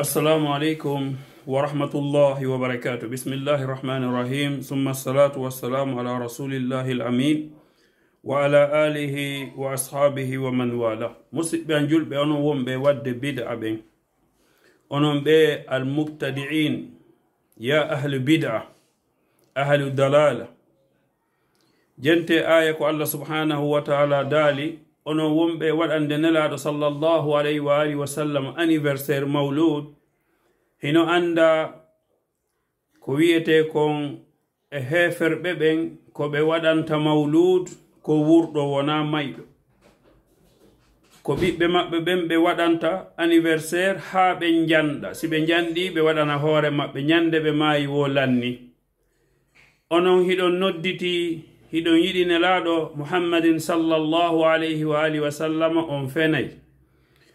السلام عليكم ورحمة الله وبركاته بسم الله الرحمن الرحيم ثم الصلاة والسلام على رسول الله الأمين وعلى آله وأصحابه ومن والاه مسلم أنجل بأنه وم بود بدعة بين أنهم المبتدعين يا أهل بدعة أهل الدلالة جنت آية الله سبحانه وتعالى دالي ono wonɓe waɗande nelaɗo sallllahu alayhi wa alihi wa sallam anniversaire mawlud hino annda ko wiyete kon e heferɓe ɓen ko ɓe waɗanta mawlud ko wurɗo wona mayɗo ko ɓiɓɓe maɓɓe ɓen ɓe waɗanta anniversaire haa ɓe njanɗa si ɓe njanɗi ɓe waɗana hoore maɓɓe ñande ɓe maayi wo lanni onon hiɗon nodditi hiɗon yiɗi nelaɗo muhammadin sallallahu alayhi wa alihi wa sallama on fenay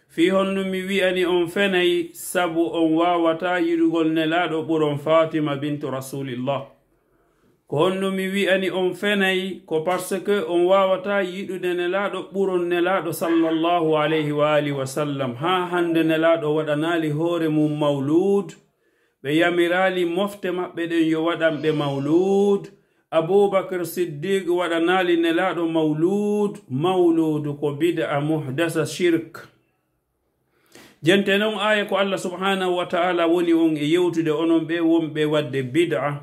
fi honɗum mi wi'ani on fenay sabu on wawata yiɗugol nelaɗo ɓuron fatima bintu rasulillah ko honɗum mi wi'ani on fenay ko par ce que on wawata yiɗude nelaɗo ɓuron nelaɗo sallallahu alayhi wa alihi wa sallam ha hande nelaɗo waɗanali hoore mum mawlud ɓe yamirali mofte maɓɓe ɗen yo waɗan ɓe mawlud aboubacar siddiqe waɗanali nelaɗo mawlud mawludu ko bida'a muhdasa shirk jente noon aya ko allah subhanahu wa taala woni on e yewtude onon ɓe wonɓe wadde bid'a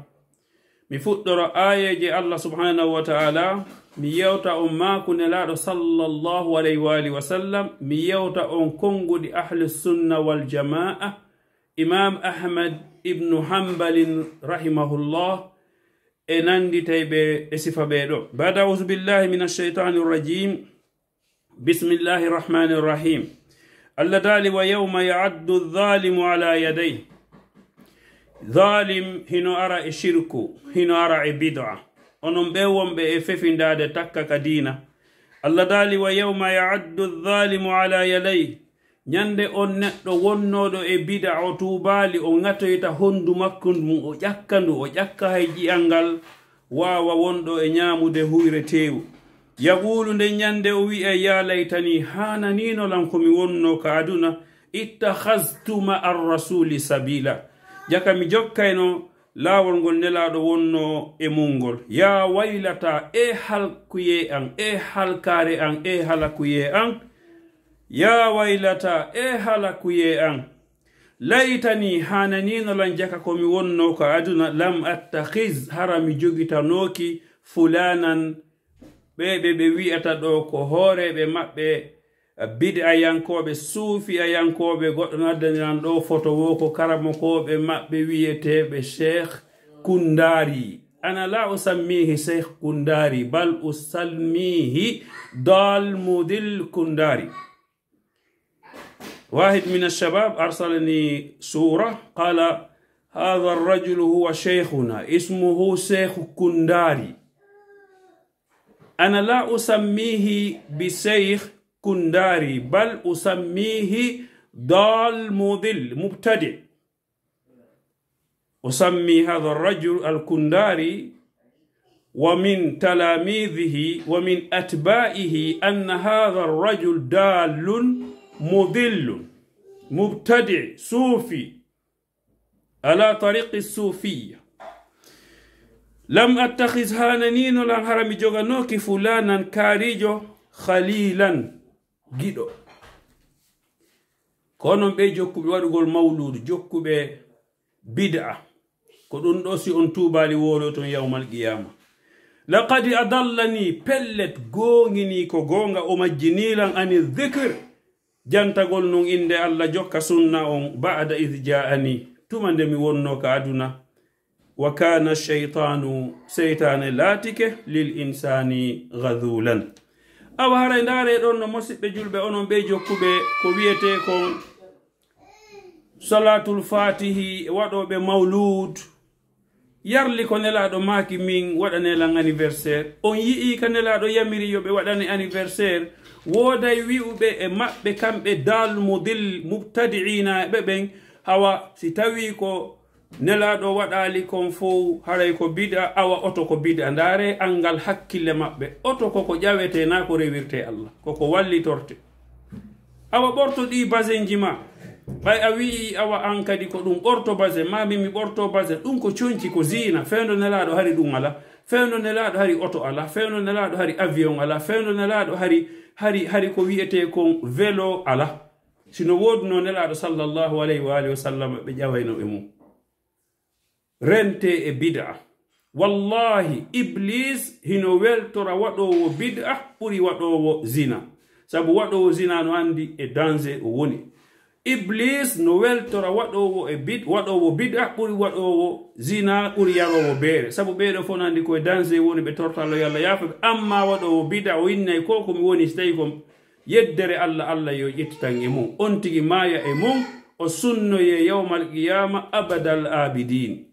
mi fuɗɗoro ayeje allah subhanahu wa taala mi yewta on maaku nelaɗo sallllahu alayhi wa alihi wa sallam mi yewta on konnguɗi ahlussunna waljamaa imam ahmad ibnu hambalin rahimahullah enandi taybe esifa ɓe bada ausu billahi min alcheitani irrajim bismillahi irrahmani irrahim alla dali wa yawma yaaddu dhalimu ala yadayh dhalim hino ara e shirku hino ara e bid'a onon ɓe wonɓe e fefindade takka ka dina allah dali wa yawma yaaddu dhalimu ala yadayh ñannde on neɗɗo wonnooɗo e bida o tuubaali o ŋatoyta honndu makko ndu o ƴakka ndu o ƴakka hay ƴiyal ngal waawa wonɗo e ñaamude huyre teewu yaguulu nde ñannde o wi'e ya laytani haananiinolan komi wonnoo ka aduna ittahastuma alrasuli sabila ƴaka mi jokkayno laawol ngol nelaaɗo wonnoo e munngol ya waylata e halkuye an e halkaare an e halakuye an yaa waylata e halakuye an laytani hananinolan jaka komi wonno ko aduna lam attakhis hara mi jogitanoki fulanan ɓeɓe ɓe wi'ata ɗo ko hooreɓe maɓɓe bide ayankoɓe suufi ayankoɓe goɗɗo noddaninan ɗo foto wo ko karamokoɓe maɓɓe wiyeteɓe cheikh kundari ana la usammihi cheikh kundari bal usalmihi dalmudil kundari واحد من الشباب أرسلني صورة قال هذا الرجل هو شيخنا اسمه شيخ كنداري أنا لا أسميه بشيخ كنداري بل أسميه ضال مضل مبتدئ أسمي هذا الرجل الكنداري ومن تلاميذه ومن أتباعه أن هذا الرجل دال مضل مبتدع صوفي على طريق الصوفية لم أتخذ هانانين لان هرمي جوغانوكي فلانا كاريجو خليلا جدو konon ɓe jokkuɓe waɗugol mawludu jokkuɓe bid'a ko ɗum ɗo si on tubali wolo ton yawmal qiyama laqad adallani pellet gongini ko gonga o majjinilan ani dhikre jantagol nun inde allah jokka sunna on bada ih jaani tuma nde mi wonno ka aduna wa kana cheytanu seytane laatike lil insani gadulan awa haray ndaare ɗon no mosiɓɓe julɓe onon ɓe jokkuɓe ko wiyete kon salatul fatihi waɗoɓe mauloud yarli ko nelaɗo maaki min waɗanelan anniversaire on yi'i ka nelaɗo yamiri yo ɓe waɗani anniversaire wooday wi'uɓe e maɓɓe kamɓe dal modil mubtadiina e ɓe ɓen hawa si tawi ko nelaɗo waɗali kon fow haray ko bida awa oto ko bida ndaare angal hakkille maɓɓe oto koko ƴawete na ko rewirte allah koko wallitorte awa ɓorto ɗi basin ji ma bay a wi'i awa an kadi ko ɗum ɓorto base mami mi ɓorto base ɗum ko coñci ko zina fewdo nelaɗo hari ɗum ala fewdo nelaɗo hari oto ala fewdo nelaɗo hari avion ala fewdo nelaɗo hari hari hari ko wiyete kon velo ala sino woduno nelaɗo sallllahu alayhi wa alihi wa sallam ɓe ƴawayno ɓe mum rente e bida'a wallahi iblise hino weltora waɗowo bida'a ɓuri waɗowo zina saabu waɗowo zina no andi e danger o woni iblis no weltora waɗowo e waɗowo bida ɓuri waɗowo zina ɓuri yarowo beere saabu ɓeeɗo fo nandi koye danger woni ɓe tortallo yo allah yafuɓe amma waɗowo bida o innayi ko komi woni so tawi kom yeddere allah allah yo ƴettitan e mum on tigui maaya e mum o sunnoye yawmal qiyama abadal abidine